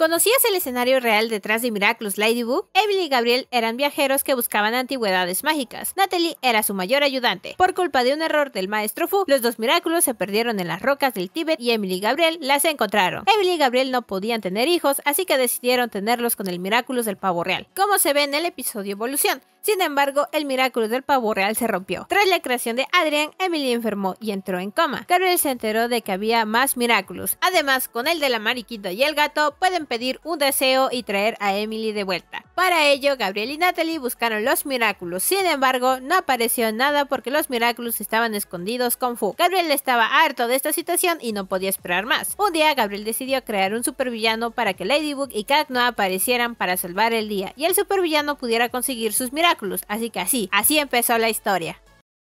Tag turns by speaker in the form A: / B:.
A: ¿Conocías el escenario real detrás de Miraculous Ladybug? Emily y Gabriel eran viajeros que buscaban antigüedades mágicas. Natalie era su mayor ayudante. Por culpa de un error del maestro Fu, los dos Miraculous se perdieron en las rocas del Tíbet y Emily y Gabriel las encontraron. Emily y Gabriel no podían tener hijos, así que decidieron tenerlos con el Miraculous del Pavo Real, como se ve en el episodio Evolución. Sin embargo, el milagro del pavo real se rompió. Tras la creación de Adrian, Emily enfermó y entró en coma. Carol se enteró de que había más milagros. Además, con el de la mariquita y el gato, pueden pedir un deseo y traer a Emily de vuelta. Para ello, Gabriel y Natalie buscaron los Miraculous. Sin embargo, no apareció nada porque los Miraculous estaban escondidos con Fu. Gabriel estaba harto de esta situación y no podía esperar más. Un día, Gabriel decidió crear un supervillano para que Ladybug y Cat no aparecieran para salvar el día y el supervillano pudiera conseguir sus Miraculous. Así que así, así empezó la historia.